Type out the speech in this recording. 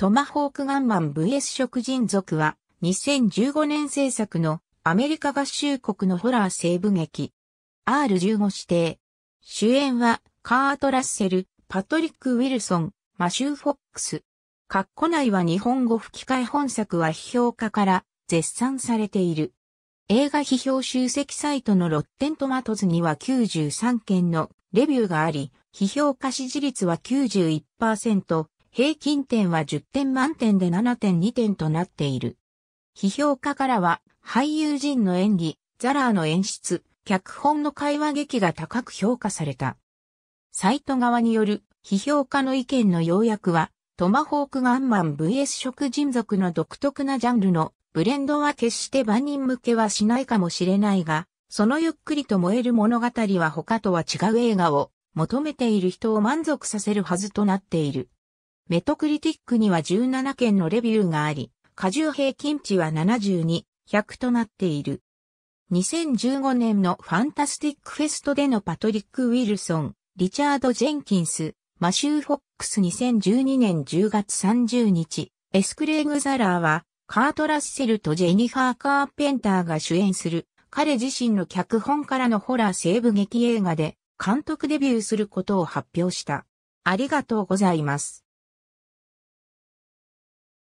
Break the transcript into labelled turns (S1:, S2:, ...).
S1: トマホークガンマン VS 食人族は、2015年制作のアメリカ合衆国のホラー西部劇。R15 指定。主演は、カート・ラッセル、パトリック・ウィルソン、マシュー・フォックス。括弧内は日本語吹き替え本作は批評家から絶賛されている。映画批評集積サイトのロッテントマトズには93件のレビューがあり、批評家支持率は91%、平均点は10点満点で7.2点となっている。批評家からは、俳優陣の演技、ザラーの演出、脚本の会話劇が高く評価された。サイト側による批評家の意見の要約は、トマホークガンマン VS 食人族の独特なジャンルのブレンドは決して万人向けはしないかもしれないが、そのゆっくりと燃える物語は他とは違う映画を求めている人を満足させるはずとなっている。メトクリティックには17件のレビューがあり、過重平均値は72、100となっている。2015年のファンタスティックフェストでのパトリック・ウィルソン、リチャード・ジェンキンス、マシュー・フォックス2012年10月30日、エスクレーグ・ザラーは、カート・ラッセルとジェニファー・カーペンターが主演する、彼自身の脚本からのホラー西部劇映画で、監督デビューすることを発表した。ありがとうございます。